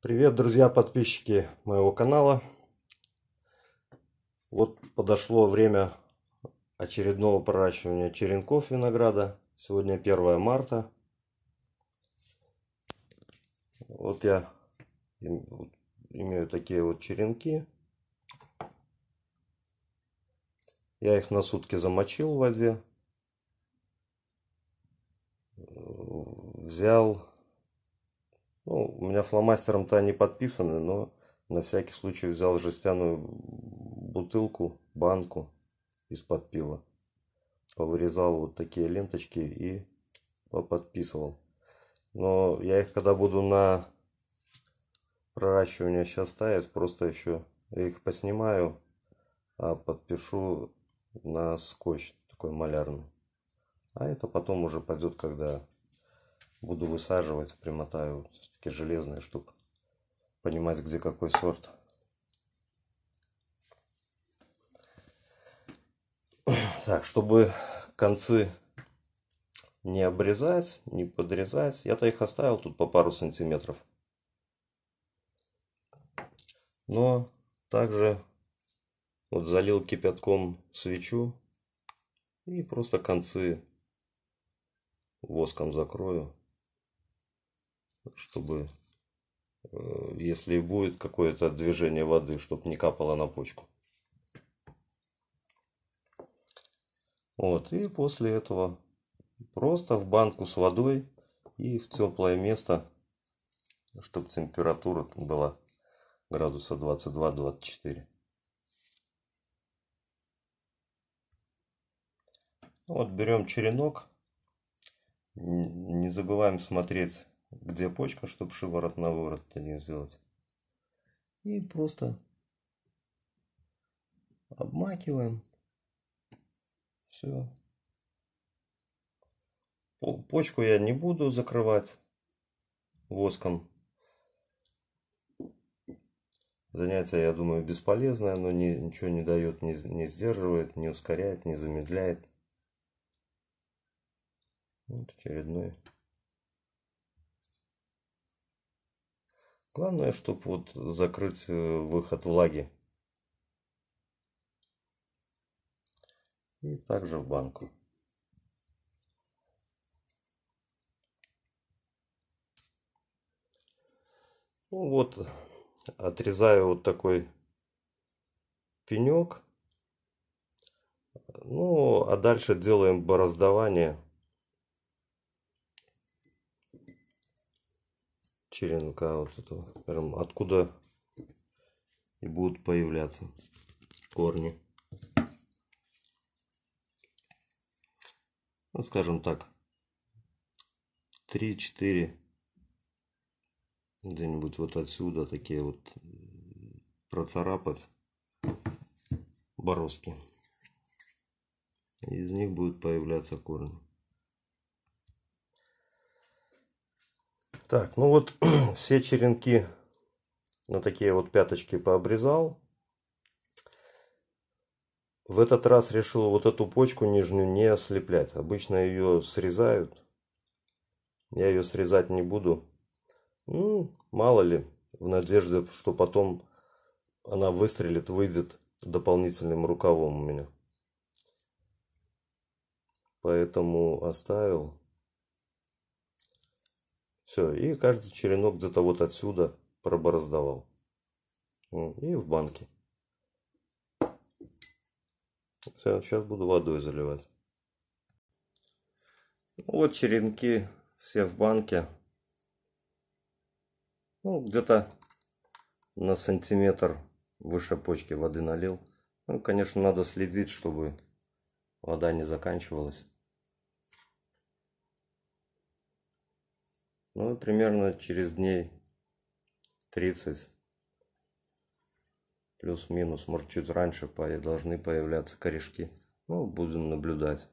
Привет, друзья, подписчики моего канала. Вот подошло время очередного проращивания черенков винограда. Сегодня 1 марта. Вот я имею такие вот черенки. Я их на сутки замочил в воде. Взял ну, у меня фломастером-то они подписаны, но на всякий случай взял жестяную бутылку, банку из-под пива. Повырезал вот такие ленточки и подписывал. Но я их когда буду на проращивание сейчас ставить, просто еще их поснимаю, а подпишу на скотч такой малярный. А это потом уже пойдет, когда Буду высаживать, примотаю все-таки железная штука. Понимать, где какой сорт. Так, чтобы концы не обрезать, не подрезать. Я-то их оставил тут по пару сантиметров. Но также вот залил кипятком свечу и просто концы воском закрою, чтобы, э, если будет какое-то движение воды, чтобы не капало на почку. Вот, и после этого просто в банку с водой и в теплое место, чтобы температура была градуса 22-24. Вот берем черенок не забываем смотреть, где почка, чтобы шиворот на ворот не сделать. И просто обмакиваем. Все. Почку я не буду закрывать воском. Занятие, я думаю, бесполезное, но не, ничего не дает, не, не сдерживает, не ускоряет, не замедляет. Вот очередной. Главное, чтобы вот закрыть э, выход влаги. И также в банку. Ну вот, отрезаю вот такой пенек. Ну, а дальше делаем бороздование. черенка вот этого, прям откуда и будут появляться корни. Ну, скажем так, 3-4 где-нибудь вот отсюда такие вот процарапать бороздки. Из них будут появляться корни. Так, ну вот все черенки на такие вот пяточки пообрезал. В этот раз решил вот эту почку нижнюю не ослеплять. Обычно ее срезают. Я ее срезать не буду. Ну, мало ли, в надежде, что потом она выстрелит, выйдет дополнительным рукавом у меня. Поэтому оставил. Все, и каждый черенок где-то вот отсюда пробороздовал. И в банке. Все, сейчас буду водой заливать. Ну, вот черенки все в банке. Ну, где-то на сантиметр выше почки воды налил. Ну, конечно, надо следить, чтобы вода не заканчивалась. Ну, примерно через дней 30 плюс-минус, может чуть раньше должны появляться корешки. Ну, будем наблюдать.